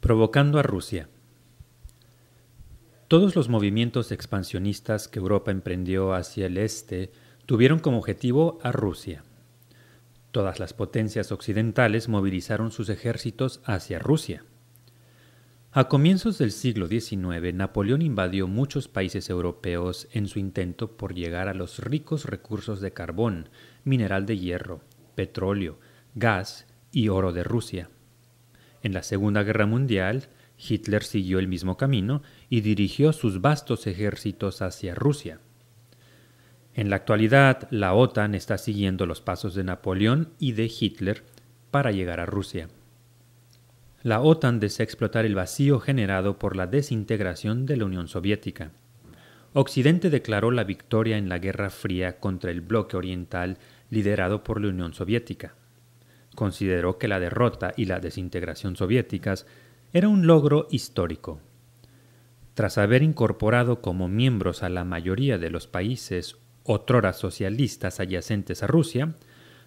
Provocando a Rusia. Todos los movimientos expansionistas que Europa emprendió hacia el este tuvieron como objetivo a Rusia. Todas las potencias occidentales movilizaron sus ejércitos hacia Rusia. A comienzos del siglo XIX, Napoleón invadió muchos países europeos en su intento por llegar a los ricos recursos de carbón, mineral de hierro, petróleo, gas y oro de Rusia. En la Segunda Guerra Mundial, Hitler siguió el mismo camino y dirigió sus vastos ejércitos hacia Rusia. En la actualidad, la OTAN está siguiendo los pasos de Napoleón y de Hitler para llegar a Rusia. La OTAN desea explotar el vacío generado por la desintegración de la Unión Soviética. Occidente declaró la victoria en la Guerra Fría contra el bloque oriental liderado por la Unión Soviética consideró que la derrota y la desintegración soviéticas era un logro histórico. Tras haber incorporado como miembros a la mayoría de los países otrora socialistas adyacentes a Rusia,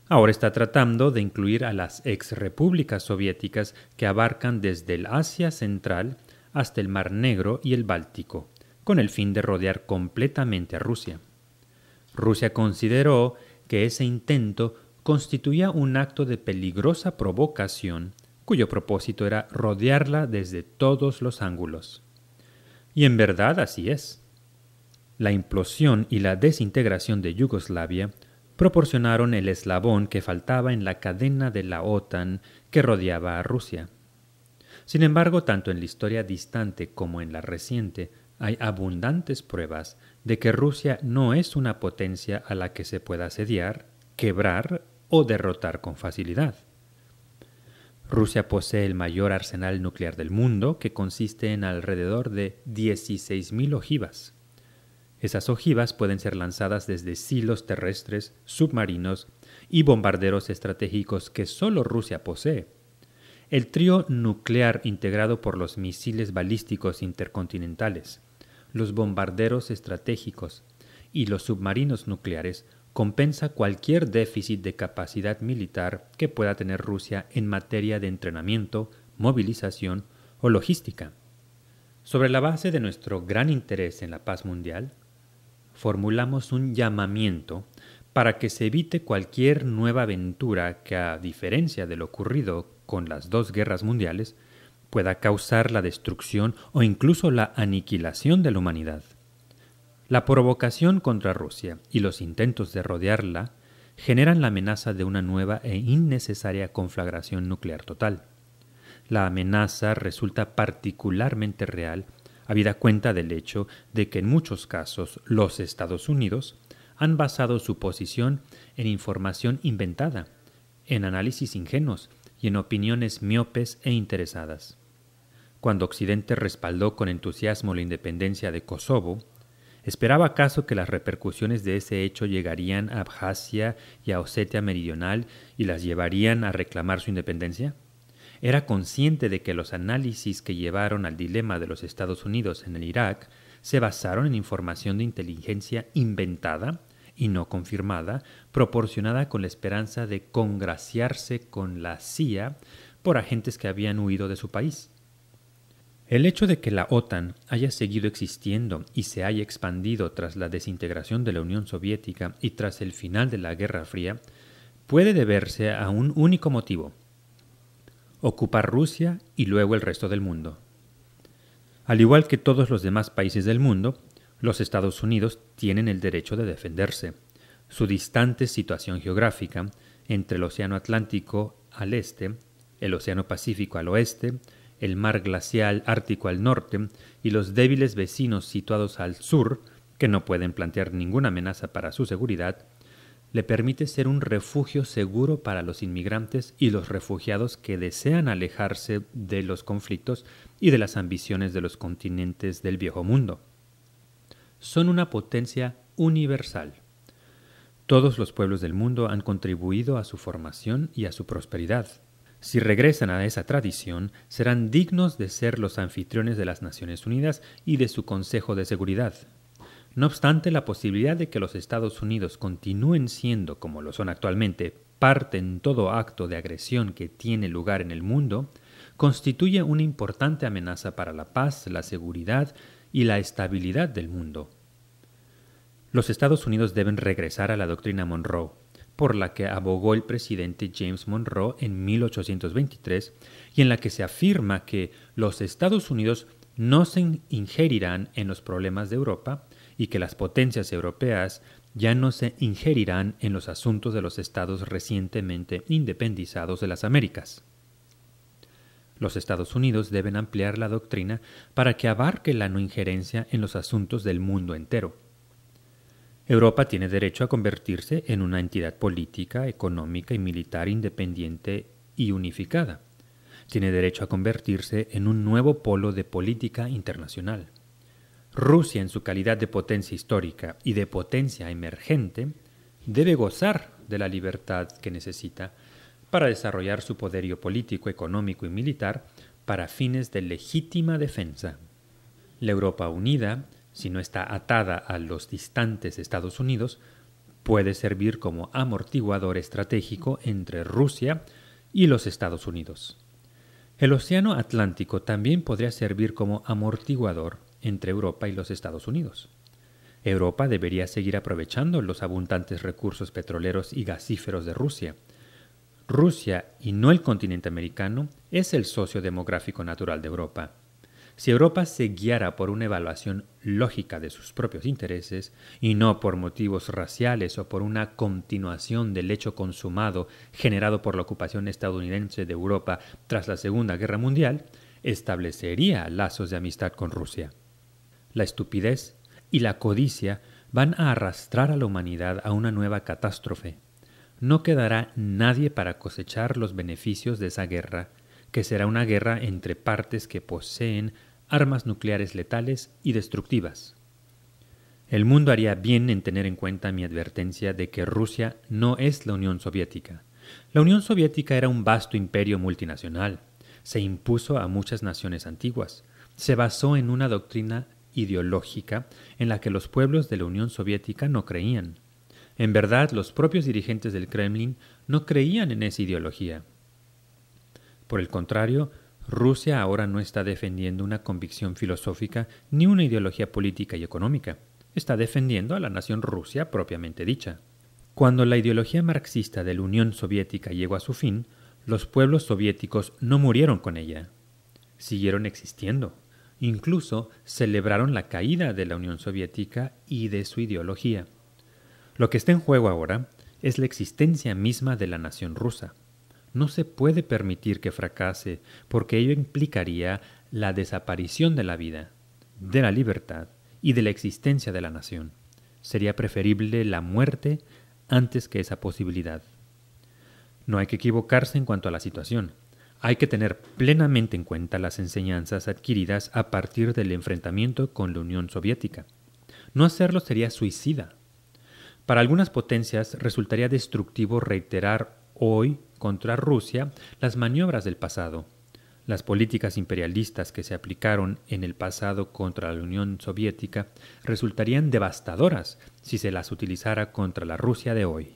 ahora está tratando de incluir a las exrepúblicas soviéticas que abarcan desde el Asia Central hasta el Mar Negro y el Báltico, con el fin de rodear completamente a Rusia. Rusia consideró que ese intento constituía un acto de peligrosa provocación cuyo propósito era rodearla desde todos los ángulos. Y en verdad así es. La implosión y la desintegración de Yugoslavia proporcionaron el eslabón que faltaba en la cadena de la OTAN que rodeaba a Rusia. Sin embargo, tanto en la historia distante como en la reciente, hay abundantes pruebas de que Rusia no es una potencia a la que se pueda asediar, quebrar o derrotar con facilidad. Rusia posee el mayor arsenal nuclear del mundo, que consiste en alrededor de 16.000 ojivas. Esas ojivas pueden ser lanzadas desde silos terrestres, submarinos y bombarderos estratégicos que solo Rusia posee. El trío nuclear integrado por los misiles balísticos intercontinentales, los bombarderos estratégicos y los submarinos nucleares compensa cualquier déficit de capacidad militar que pueda tener Rusia en materia de entrenamiento, movilización o logística. Sobre la base de nuestro gran interés en la paz mundial, formulamos un llamamiento para que se evite cualquier nueva aventura que, a diferencia de lo ocurrido con las dos guerras mundiales, pueda causar la destrucción o incluso la aniquilación de la humanidad. La provocación contra Rusia y los intentos de rodearla generan la amenaza de una nueva e innecesaria conflagración nuclear total. La amenaza resulta particularmente real habida cuenta del hecho de que en muchos casos los Estados Unidos han basado su posición en información inventada, en análisis ingenuos y en opiniones miopes e interesadas. Cuando Occidente respaldó con entusiasmo la independencia de Kosovo, ¿Esperaba acaso que las repercusiones de ese hecho llegarían a Abjasia y a Osetia Meridional y las llevarían a reclamar su independencia? Era consciente de que los análisis que llevaron al dilema de los Estados Unidos en el Irak se basaron en información de inteligencia inventada y no confirmada, proporcionada con la esperanza de congraciarse con la CIA por agentes que habían huido de su país. El hecho de que la OTAN haya seguido existiendo y se haya expandido tras la desintegración de la Unión Soviética y tras el final de la Guerra Fría puede deberse a un único motivo, ocupar Rusia y luego el resto del mundo. Al igual que todos los demás países del mundo, los Estados Unidos tienen el derecho de defenderse. Su distante situación geográfica entre el Océano Atlántico al este, el Océano Pacífico al oeste, el mar glacial ártico al norte y los débiles vecinos situados al sur, que no pueden plantear ninguna amenaza para su seguridad, le permite ser un refugio seguro para los inmigrantes y los refugiados que desean alejarse de los conflictos y de las ambiciones de los continentes del viejo mundo. Son una potencia universal. Todos los pueblos del mundo han contribuido a su formación y a su prosperidad. Si regresan a esa tradición, serán dignos de ser los anfitriones de las Naciones Unidas y de su Consejo de Seguridad. No obstante, la posibilidad de que los Estados Unidos continúen siendo, como lo son actualmente, parte en todo acto de agresión que tiene lugar en el mundo, constituye una importante amenaza para la paz, la seguridad y la estabilidad del mundo. Los Estados Unidos deben regresar a la doctrina Monroe, por la que abogó el presidente James Monroe en 1823 y en la que se afirma que los Estados Unidos no se ingerirán en los problemas de Europa y que las potencias europeas ya no se ingerirán en los asuntos de los estados recientemente independizados de las Américas. Los Estados Unidos deben ampliar la doctrina para que abarque la no injerencia en los asuntos del mundo entero Europa tiene derecho a convertirse en una entidad política, económica y militar independiente y unificada. Tiene derecho a convertirse en un nuevo polo de política internacional. Rusia, en su calidad de potencia histórica y de potencia emergente, debe gozar de la libertad que necesita para desarrollar su poderío político, económico y militar para fines de legítima defensa. La Europa Unida si no está atada a los distantes Estados Unidos, puede servir como amortiguador estratégico entre Rusia y los Estados Unidos. El Océano Atlántico también podría servir como amortiguador entre Europa y los Estados Unidos. Europa debería seguir aprovechando los abundantes recursos petroleros y gasíferos de Rusia. Rusia, y no el continente americano, es el socio demográfico natural de Europa. Si Europa se guiara por una evaluación lógica de sus propios intereses, y no por motivos raciales o por una continuación del hecho consumado generado por la ocupación estadounidense de Europa tras la Segunda Guerra Mundial, establecería lazos de amistad con Rusia. La estupidez y la codicia van a arrastrar a la humanidad a una nueva catástrofe. No quedará nadie para cosechar los beneficios de esa guerra, que será una guerra entre partes que poseen armas nucleares letales y destructivas. El mundo haría bien en tener en cuenta mi advertencia de que Rusia no es la Unión Soviética. La Unión Soviética era un vasto imperio multinacional, se impuso a muchas naciones antiguas, se basó en una doctrina ideológica en la que los pueblos de la Unión Soviética no creían. En verdad, los propios dirigentes del Kremlin no creían en esa ideología. Por el contrario, Rusia ahora no está defendiendo una convicción filosófica ni una ideología política y económica, está defendiendo a la nación Rusia propiamente dicha. Cuando la ideología marxista de la Unión Soviética llegó a su fin, los pueblos soviéticos no murieron con ella, siguieron existiendo. Incluso celebraron la caída de la Unión Soviética y de su ideología. Lo que está en juego ahora es la existencia misma de la nación rusa no se puede permitir que fracase, porque ello implicaría la desaparición de la vida, de la libertad y de la existencia de la nación. Sería preferible la muerte antes que esa posibilidad. No hay que equivocarse en cuanto a la situación. Hay que tener plenamente en cuenta las enseñanzas adquiridas a partir del enfrentamiento con la Unión Soviética. No hacerlo sería suicida. Para algunas potencias resultaría destructivo reiterar hoy contra Rusia las maniobras del pasado. Las políticas imperialistas que se aplicaron en el pasado contra la Unión Soviética resultarían devastadoras si se las utilizara contra la Rusia de hoy.